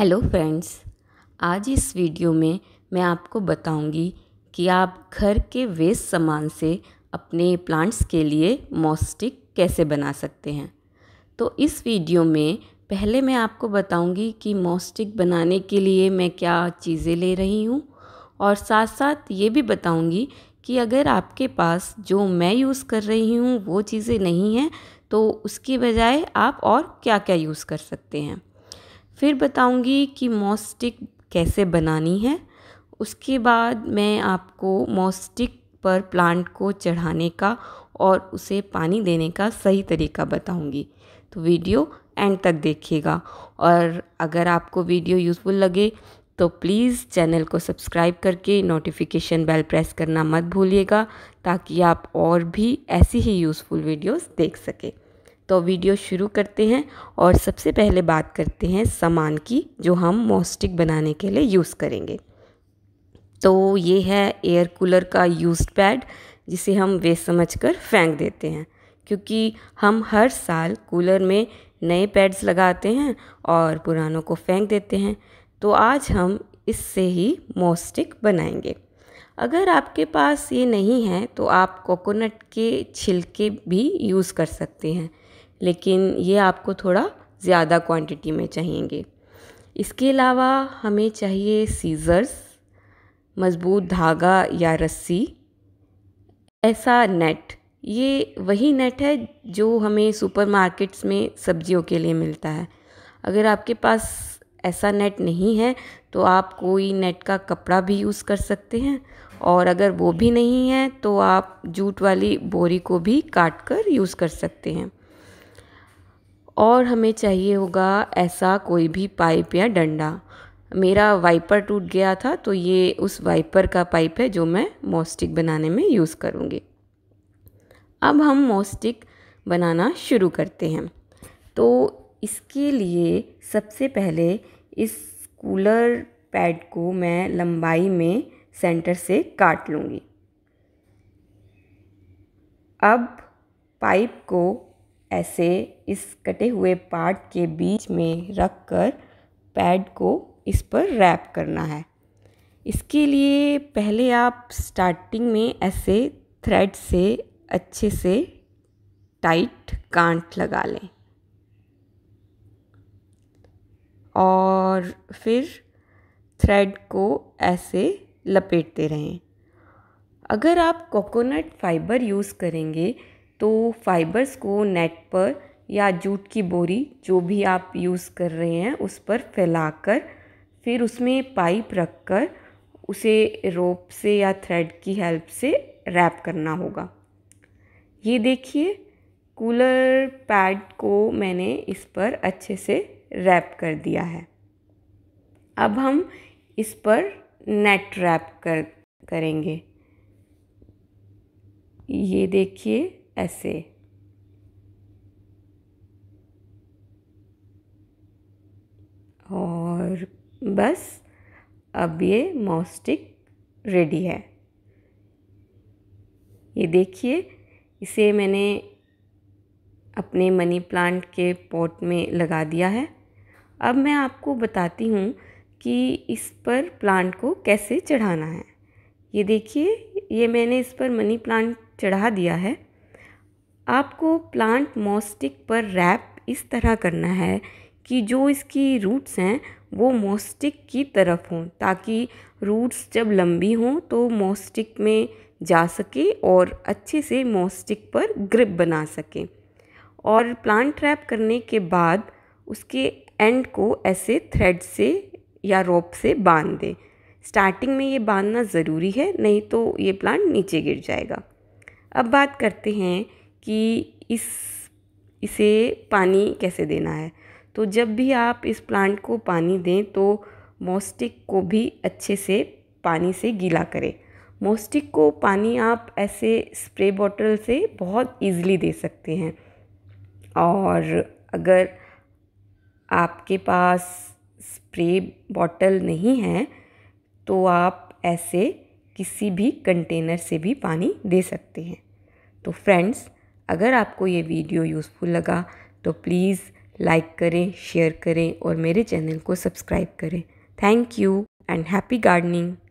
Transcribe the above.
hello friends आज इस video में मैं आपको बताऊंगी कि आप घर के वेस्ट सामान से अपने प्लांट्स के लिए मॉस्टिक कैसे बना सकते हैं तो इस वीडियो में पहले मैं आपको बताऊंगी कि मॉस्टिक बनाने के लिए मैं क्या चीज़ें ले रही हूँ और साथ साथ ये भी बताऊंगी कि अगर आपके पास जो मैं यूज़ कर रही हूँ वो चीज़ें नहीं हैं तो उसकी बजाय आप और क्या क्या यूज़ कर सकते हैं फिर बताऊंगी कि मॉस्टिक कैसे बनानी है उसके बाद मैं आपको मॉस्टिक पर प्लांट को चढ़ाने का और उसे पानी देने का सही तरीका बताऊंगी तो वीडियो एंड तक देखिएगा और अगर आपको वीडियो यूज़फुल लगे तो प्लीज़ चैनल को सब्सक्राइब करके नोटिफिकेशन बेल प्रेस करना मत भूलिएगा ताकि आप और भी ऐसी ही यूज़फुल वीडियोस देख सकें तो वीडियो शुरू करते हैं और सबसे पहले बात करते हैं सामान की जो हम मॉस्टिक बनाने के लिए यूज़ करेंगे तो ये है एयर कूलर का यूज पैड जिसे हम वेस्ट समझ कर फेंक देते हैं क्योंकि हम हर साल कूलर में नए पैड्स लगाते हैं और पुरानों को फेंक देते हैं तो आज हम इससे ही मोस्टिक बनाएंगे अगर आपके पास ये नहीं है तो आप कोकोनट के छिलके भी यूज़ कर सकते हैं लेकिन ये आपको थोड़ा ज़्यादा क्वांटिटी में चाहिएंगे इसके अलावा हमें चाहिए सीज़र्स मज़बूत धागा या रस्सी ऐसा नेट ये वही नेट है जो हमें सुपरमार्केट्स में सब्जियों के लिए मिलता है अगर आपके पास ऐसा नेट नहीं है तो आप कोई नेट का कपड़ा भी यूज़ कर सकते हैं और अगर वो भी नहीं है तो आप जूट वाली बोरी को भी काट कर यूज़ कर सकते हैं और हमें चाहिए होगा ऐसा कोई भी पाइप या डंडा मेरा वाइपर टूट गया था तो ये उस वाइपर का पाइप है जो मैं मॉस्टिक बनाने में यूज़ करूँगी अब हम मॉस्टिक बनाना शुरू करते हैं तो इसके लिए सबसे पहले इस कूलर पैड को मैं लंबाई में सेंटर से काट लूँगी अब पाइप को ऐसे इस कटे हुए पार्ट के बीच में रख कर पैड को इस पर रैप करना है इसके लिए पहले आप स्टार्टिंग में ऐसे थ्रेड से अच्छे से टाइट कांट लगा लें और फिर थ्रेड को ऐसे लपेटते रहें अगर आप कोकोनट फाइबर यूज़ करेंगे तो फाइबर्स को नेट पर या जूट की बोरी जो भी आप यूज़ कर रहे हैं उस पर फैलाकर फिर उसमें पाइप रखकर उसे रोप से या थ्रेड की हेल्प से रैप करना होगा ये देखिए कूलर पैड को मैंने इस पर अच्छे से रैप कर दिया है अब हम इस पर नेट रैप कर करेंगे ये देखिए ऐसे और बस अब ये मॉस्टिक रेडी है ये देखिए इसे मैंने अपने मनी प्लांट के पॉट में लगा दिया है अब मैं आपको बताती हूँ कि इस पर प्लांट को कैसे चढ़ाना है ये देखिए ये मैंने इस पर मनी प्लांट चढ़ा दिया है आपको प्लांट मॉस्टिक पर रैप इस तरह करना है कि जो इसकी रूट्स हैं वो मॉस्टिक की तरफ हों ताकि रूट्स जब लंबी हों तो मॉस्टिक में जा सके और अच्छे से मॉस्टिक पर ग्रिप बना सके और प्लांट रैप करने के बाद उसके एंड को ऐसे थ्रेड से या रोप से बांध दें स्टार्टिंग में ये बांधना ज़रूरी है नहीं तो ये प्लांट नीचे गिर जाएगा अब बात करते हैं कि इस इसे पानी कैसे देना है तो जब भी आप इस प्लांट को पानी दें तो मोस्टिक को भी अच्छे से पानी से गीला करें मोस्टिक को पानी आप ऐसे स्प्रे बॉटल से बहुत इजीली दे सकते हैं और अगर आपके पास स्प्रे बॉटल नहीं है तो आप ऐसे किसी भी कंटेनर से भी पानी दे सकते हैं तो फ्रेंड्स अगर आपको ये वीडियो यूज़फुल लगा तो प्लीज़ लाइक करें शेयर करें और मेरे चैनल को सब्सक्राइब करें thank you and happy gardening